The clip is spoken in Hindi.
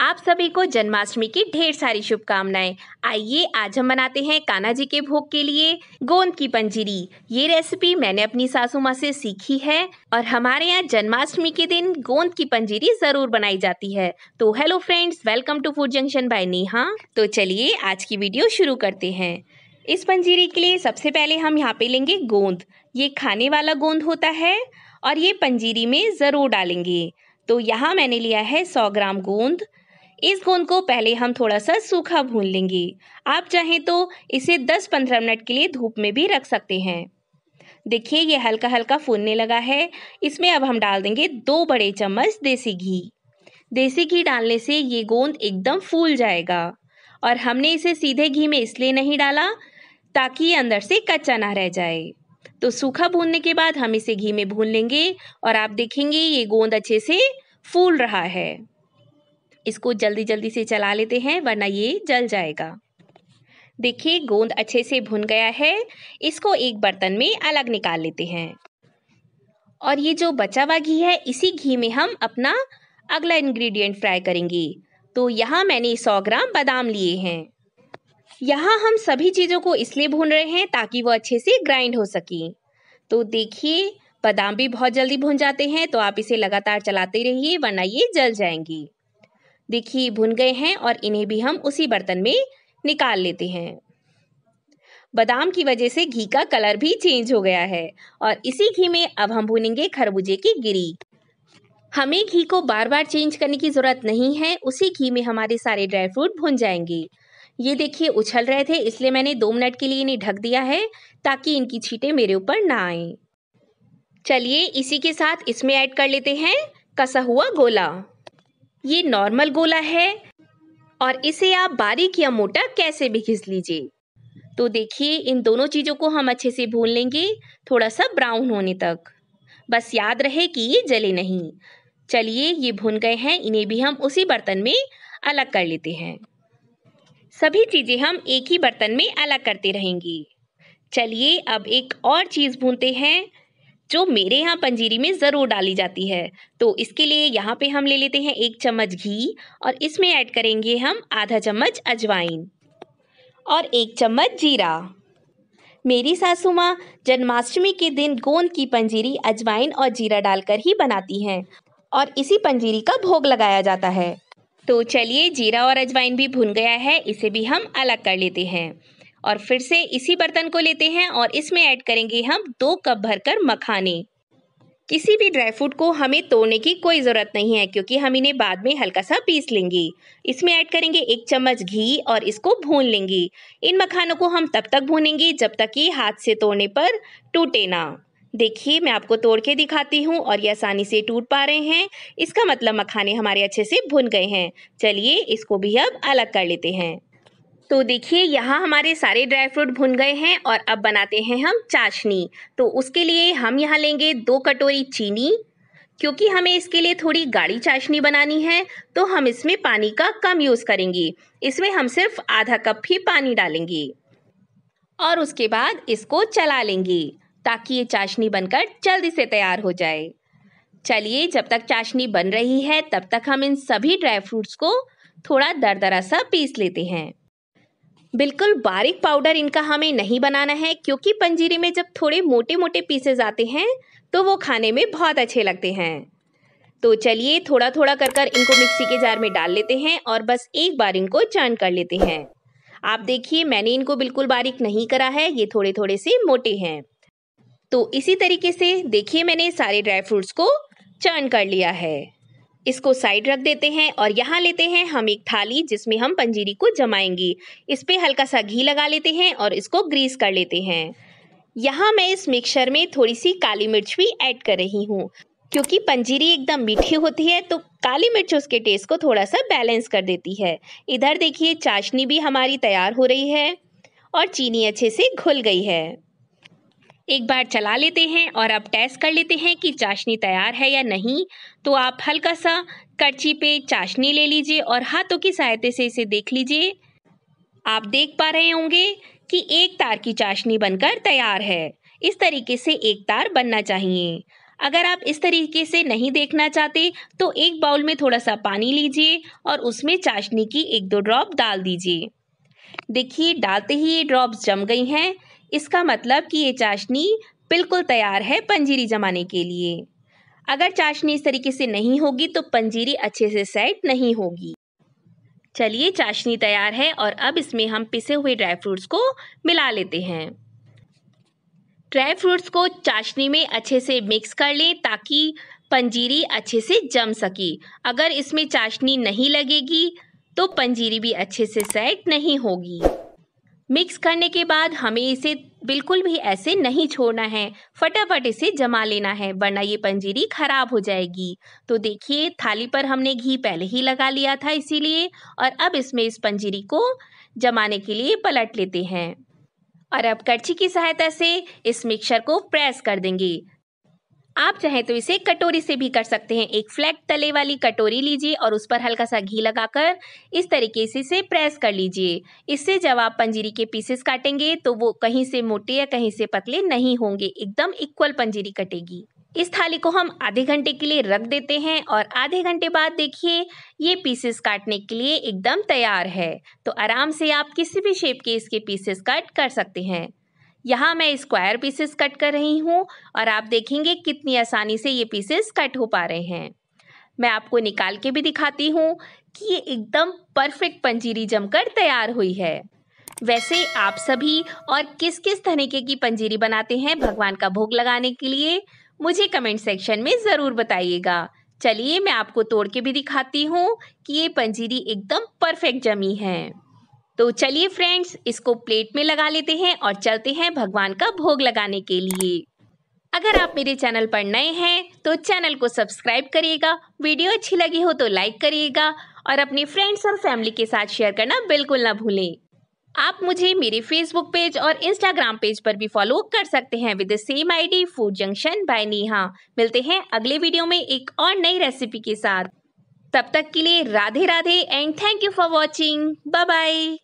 आप सभी को जन्माष्टमी की ढेर सारी शुभकामनाएं आइए आज हम बनाते हैं कान्हा जी के भोग के लिए गोंद की पंजीरी ये रेसिपी मैंने अपनी सासू माँ से सीखी है और हमारे यहाँ जन्माष्टमी के दिन गोंद की पंजीरी जरूर बनाई जाती है तो hello friends welcome to food junction by Neha तो चलिए आज की वीडियो शुरू करते हैं इस पंजीरी के लिए सबसे पहले हम यहाँ पे लेंगे गोंद ये खाने वाला गोंद होता है और ये पंजीरी में ज़रूर डालेंगे तो यहाँ मैंने लिया है 100 ग्राम गोंद इस गोंद को पहले हम थोड़ा सा सूखा भून लेंगे आप चाहें तो इसे 10-15 मिनट के लिए धूप में भी रख सकते हैं देखिए ये हल्का हल्का फूलने लगा है इसमें अब हम डाल देंगे दो बड़े चम्मच देसी घी देसी घी डालने से ये गोंद एकदम फूल जाएगा और हमने इसे सीधे घी में इसलिए नहीं डाला ताकि ये अंदर से कच्चा ना रह जाए तो सूखा भूनने के बाद हम इसे घी में भून लेंगे और आप देखेंगे ये गोंद अच्छे से फूल रहा है इसको जल्दी जल्दी से चला लेते हैं वरना ये जल जाएगा देखिए गोंद अच्छे से भुन गया है इसको एक बर्तन में अलग निकाल लेते हैं और ये जो बचा हुआ घी है इसी घी में हम अपना अगला इंग्रेडिएंट फ्राई करेंगे तो यहाँ मैंने 100 ग्राम बादाम लिए हैं यहाँ हम सभी चीज़ों को इसलिए भून रहे हैं ताकि वो अच्छे से ग्राइंड हो सके तो देखिए बादाम भी बहुत जल्दी भून जाते हैं तो आप इसे लगातार चलाते रहिए वरना ये जल जाएंगी देखिए भुन गए हैं और इन्हें भी हम उसी बर्तन में निकाल लेते हैं बादाम की वजह से घी का कलर भी चेंज हो गया है और इसी घी में अब हम भुनेंगे खरबूजे की गिरी हमें घी को बार बार चेंज करने की ज़रूरत नहीं है उसी घी में हमारे सारे ड्राई फ्रूट भुन जाएंगे ये देखिए उछल रहे थे इसलिए मैंने दो मिनट के लिए इन्हें ढक दिया है ताकि इनकी छीटें मेरे ऊपर ना आएं। चलिए इसी के साथ इसमें ऐड कर लेते हैं कसा हुआ गोला ये नॉर्मल गोला है और इसे आप बारीक या मोटा कैसे भी घिस लीजिए तो देखिए इन दोनों चीज़ों को हम अच्छे से भून लेंगे थोड़ा सा ब्राउन होने तक बस याद रहे कि ये जले नहीं चलिए ये भुन गए हैं इन्हें भी हम उसी बर्तन में अलग कर लेते हैं सभी चीज़ें हम एक ही बर्तन में अलग करते रहेंगे चलिए अब एक और चीज़ भूनते हैं जो मेरे यहाँ पंजीरी में ज़रूर डाली जाती है तो इसके लिए यहाँ पे हम ले लेते हैं एक चम्मच घी और इसमें ऐड करेंगे हम आधा चम्मच अजवाइन और एक चम्मच जीरा मेरी सासू माँ जन्माष्टमी के दिन गोंद की पंजीरी अजवाइन और जीरा डालकर ही बनाती हैं और इसी पंजीरी का भोग लगाया जाता है तो चलिए जीरा और अजवाइन भी भुन गया है इसे भी हम अलग कर लेते हैं और फिर से इसी बर्तन को लेते हैं और इसमें ऐड करेंगे हम दो कप भरकर मखाने किसी भी ड्राई फ्रूट को हमें तोड़ने की कोई ज़रूरत नहीं है क्योंकि हम इन्हें बाद में हल्का सा पीस लेंगे इसमें ऐड करेंगे एक चम्मच घी और इसको भून लेंगे इन मखानों को हम तब तक भूनेंगे जब तक कि हाथ से तोड़ने पर टूटे ना देखिए मैं आपको तोड़ के दिखाती हूँ और ये आसानी से टूट पा रहे हैं इसका मतलब मखाने हमारे अच्छे से भुन गए हैं चलिए इसको भी अब अलग कर लेते हैं तो देखिए यहाँ हमारे सारे ड्राई फ्रूट भुन गए हैं और अब बनाते हैं हम चाशनी तो उसके लिए हम यहाँ लेंगे दो कटोरी चीनी क्योंकि हमें इसके लिए थोड़ी गाढ़ी चाशनी बनानी है तो हम इसमें पानी का कम यूज़ करेंगे इसमें हम सिर्फ आधा कप ही पानी डालेंगे और उसके बाद इसको चला लेंगे ताकि ये चाशनी बनकर जल्दी से तैयार हो जाए चलिए जब तक चाशनी बन रही है तब तक हम इन सभी ड्राई फ्रूट्स को थोड़ा दरदरा सा पीस लेते हैं बिल्कुल बारीक पाउडर इनका हमें नहीं बनाना है क्योंकि पंजीरी में जब थोड़े मोटे मोटे पीसेज आते हैं तो वो खाने में बहुत अच्छे लगते हैं तो चलिए थोड़ा थोड़ा कर कर इनको मिक्सी के जार में डाल लेते हैं और बस एक बार इनको चर्न कर लेते हैं आप देखिए मैंने इनको बिल्कुल बारीक नहीं करा है ये थोड़े थोड़े से मोटे हैं तो इसी तरीके से देखिए मैंने सारे ड्राई फ्रूट्स को चर्न कर लिया है इसको साइड रख देते हैं और यहाँ लेते हैं हम एक थाली जिसमें हम पंजीरी को जमाएंगे इस पर हल्का सा घी लगा लेते हैं और इसको ग्रीस कर लेते हैं यहाँ मैं इस मिक्सचर में थोड़ी सी काली मिर्च भी ऐड कर रही हूँ क्योंकि पंजीरी एकदम मीठी होती है तो काली मिर्च उसके टेस्ट को थोड़ा सा बैलेंस कर देती है इधर देखिए चाशनी भी हमारी तैयार हो रही है और चीनी अच्छे से घुल गई है एक बार चला लेते हैं और अब टेस्ट कर लेते हैं कि चाशनी तैयार है या नहीं तो आप हल्का सा करछी पे चाशनी ले लीजिए और हाथों की सहायता से इसे देख लीजिए आप देख पा रहे होंगे कि एक तार की चाशनी बनकर तैयार है इस तरीके से एक तार बनना चाहिए अगर आप इस तरीके से नहीं देखना चाहते तो एक बाउल में थोड़ा सा पानी लीजिए और उसमें चाशनी की एक दो ड्रॉप डाल दीजिए देखिए डालते ही ये ड्रॉप्स जम गई हैं इसका मतलब कि ये चाशनी बिल्कुल तैयार है पंजीरी जमाने के लिए अगर चाशनी इस तरीके से नहीं होगी तो पंजीरी अच्छे से सेट नहीं होगी चलिए चाशनी तैयार है और अब इसमें हम पिसे हुए ड्राई फ्रूट्स को मिला लेते हैं ड्राई फ्रूट्स को चाशनी में अच्छे से मिक्स कर लें ताकि पंजीरी अच्छे से जम सके अगर इसमें चाशनी नहीं लगेगी तो पंजीरी भी अच्छे से सेट नहीं होगी मिक्स करने के बाद हमें इसे बिल्कुल भी ऐसे नहीं छोड़ना है फटाफट इसे जमा लेना है वरना ये पंजीरी खराब हो जाएगी तो देखिए थाली पर हमने घी पहले ही लगा लिया था इसीलिए और अब इसमें इस पंजीरी को जमाने के लिए पलट लेते हैं और अब कड़छी की सहायता से इस मिक्सर को प्रेस कर देंगे आप चाहें तो इसे कटोरी से भी कर सकते हैं एक फ्लैट तले वाली कटोरी लीजिए और उस पर हल्का सा घी लगाकर इस तरीके से इसे प्रेस कर लीजिए इससे जब आप पंजीरी के पीसेस काटेंगे तो वो कहीं से मोटे या कहीं से पतले नहीं होंगे एकदम इक्वल पंजीरी कटेगी इस थाली को हम आधे घंटे के लिए रख देते हैं और आधे घंटे बाद देखिए ये पीसेस काटने के लिए एकदम तैयार है तो आराम से आप किसी भी शेप के इसके पीसेस कट कर सकते हैं यहाँ मैं स्क्वायर पीसेस कट कर रही हूँ और आप देखेंगे कितनी आसानी से ये पीसेस कट हो पा रहे हैं मैं आपको निकाल के भी दिखाती हूँ कि ये एकदम परफेक्ट पंजीरी जमकर तैयार हुई है वैसे आप सभी और किस किस तरीके की पंजीरी बनाते हैं भगवान का भोग लगाने के लिए मुझे कमेंट सेक्शन में ज़रूर बताइएगा चलिए मैं आपको तोड़ के भी दिखाती हूँ कि ये पंजीरी एकदम परफेक्ट जमी है तो चलिए फ्रेंड्स इसको प्लेट में लगा लेते हैं और चलते हैं भगवान का भोग लगाने के लिए अगर आप मेरे चैनल पर नए हैं तो चैनल को सब्सक्राइब करिएगा वीडियो अच्छी लगी हो तो लाइक करिएगा और अपने फ्रेंड्स और फैमिली के साथ शेयर करना बिल्कुल ना भूलें आप मुझे मेरे फेसबुक पेज और इंस्टाग्राम पेज पर भी फॉलो कर सकते हैं with the same ID food junction by Neha मिलते हैं अगले वीडियो में एक और नई रेसिपी के साथ तब तक के लिए Radhe Radhe and thank you for watching bye bye